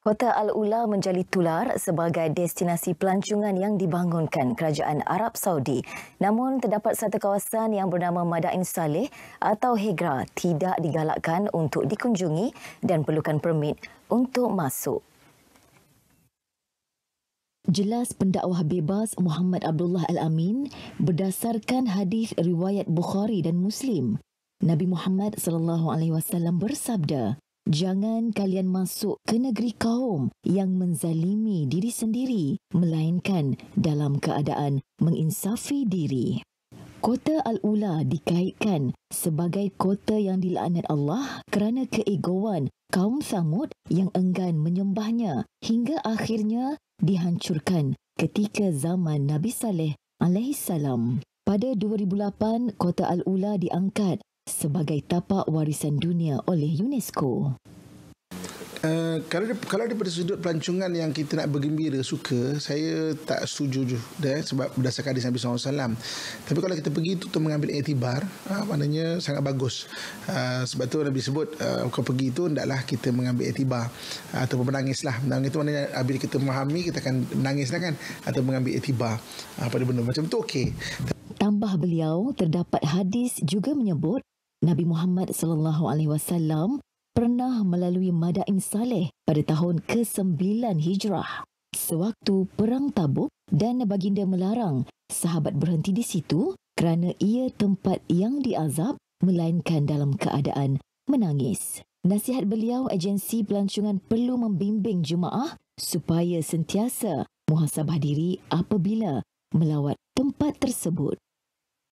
Kota Al-Ula menjadi tular sebagai destinasi pelancongan yang dibangunkan kerajaan Arab Saudi. Namun, terdapat satu kawasan yang bernama Madain Saleh atau Hegra tidak digalakkan untuk dikunjungi dan perlukan permit untuk masuk. Jelas pendakwah bebas Muhammad Abdullah Al-Amin berdasarkan hadis riwayat Bukhari dan Muslim. Nabi Muhammad sallallahu alaihi wasallam bersabda, Jangan kalian masuk ke negeri kaum yang menzalimi diri sendiri, melainkan dalam keadaan menginsafi diri. Kota Al-Ula dikaitkan sebagai kota yang dilaknat Allah kerana keegoan kaum Samud yang enggan menyembahnya hingga akhirnya dihancurkan ketika zaman Nabi Saleh alaihi Pada 2008, Kota Al-Ula diangkat sebagai tapak warisan dunia oleh UNESCO. Uh, kalau kalau daripada sudut pelancongan yang kita nak bergembira suka, saya tak setuju juga eh, sebab berdasarkan hadis Nabi SAW. Tapi kalau kita pergi itu untuk mengambil etibar, uh, ah, maknanya sangat bagus. Uh, sebab tu Nabi sebut uh, kau pergi itu hendaklah kita mengambil etibar uh, ataupun menangislah. Menangis lah. itu maknanya apabila kita memahami kita akan menangislah kan atau mengambil etibar uh, pada benda macam tu okey. Tambah beliau terdapat hadis juga menyebut Nabi Muhammad sallallahu alaihi wasallam pernah melalui Mada'in Saleh pada tahun ke-9 Hijrah. Sewaktu Perang Tabuk dan Baginda melarang sahabat berhenti di situ kerana ia tempat yang diazab melainkan dalam keadaan menangis. Nasihat beliau agensi pelancongan perlu membimbing jemaah supaya sentiasa muhasabah diri apabila melawat tempat tersebut.